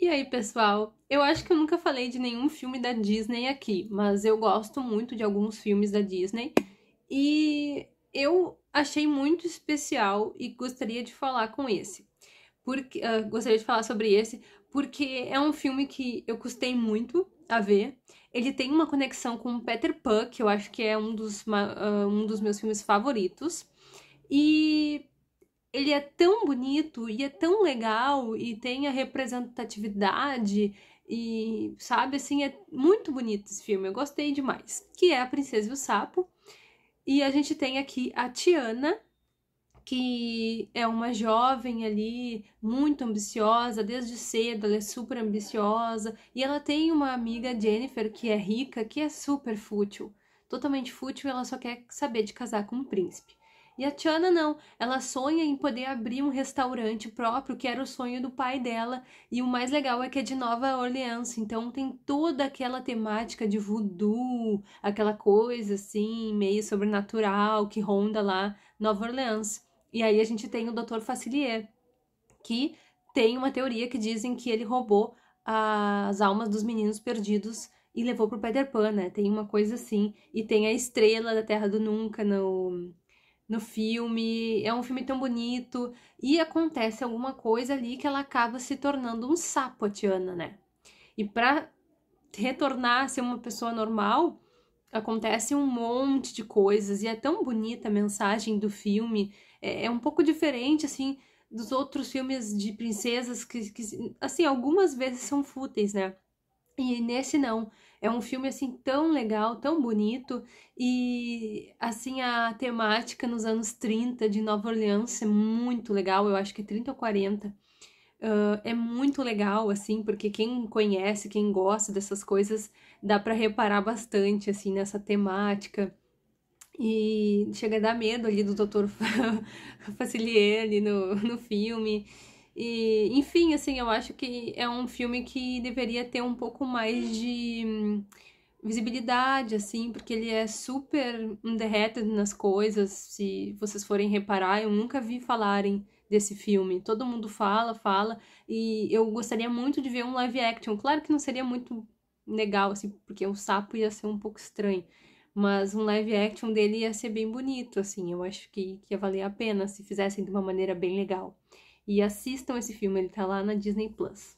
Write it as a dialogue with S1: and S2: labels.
S1: E aí, pessoal? Eu acho que eu nunca falei de nenhum filme da Disney aqui, mas eu gosto muito de alguns filmes da Disney e eu achei muito especial e gostaria de falar com esse. Porque, uh, gostaria de falar sobre esse, porque é um filme que eu custei muito a ver. Ele tem uma conexão com Peter Pan, que eu acho que é um dos, uh, um dos meus filmes favoritos. E ele é tão bonito e é tão legal e tem a representatividade e sabe assim é muito bonito esse filme, eu gostei demais. Que é a Princesa e o Sapo. E a gente tem aqui a Tiana, que é uma jovem ali muito ambiciosa, desde cedo ela é super ambiciosa, e ela tem uma amiga Jennifer que é rica, que é super fútil, totalmente fútil, ela só quer saber de casar com um príncipe. E a Tiana não, ela sonha em poder abrir um restaurante próprio, que era o sonho do pai dela, e o mais legal é que é de Nova Orleans, então tem toda aquela temática de voodoo, aquela coisa assim, meio sobrenatural que ronda lá Nova Orleans. E aí a gente tem o Dr. Facilier, que tem uma teoria que dizem que ele roubou as almas dos meninos perdidos e levou pro Peter Pan, né? Tem uma coisa assim. E tem a estrela da Terra do Nunca no, no filme, é um filme tão bonito, e acontece alguma coisa ali que ela acaba se tornando um sapo, a Tiana, né? E para retornar a ser uma pessoa normal, acontece um monte de coisas, e é tão bonita a mensagem do filme, é, é um pouco diferente, assim, dos outros filmes de princesas que, que, assim, algumas vezes são fúteis, né? E nesse não, é um filme assim tão legal, tão bonito e assim a temática nos anos 30 de Nova Orleans é muito legal, eu acho que 30 ou 40. Uh, é muito legal, assim, porque quem conhece, quem gosta dessas coisas, dá para reparar bastante, assim, nessa temática. E chega a dar medo ali do Dr. Facilier ali no, no filme. E, enfim, assim, eu acho que é um filme que deveria ter um pouco mais de hum, visibilidade, assim, porque ele é super underrated nas coisas. Se vocês forem reparar, eu nunca vi falarem desse filme. Todo mundo fala, fala, e eu gostaria muito de ver um live action. Claro que não seria muito legal, assim, porque um sapo ia ser um pouco estranho. Mas um live action dele ia ser bem bonito, assim. Eu acho que, que ia valer a pena se fizessem de uma maneira bem legal e assistam esse filme, ele tá lá na Disney Plus.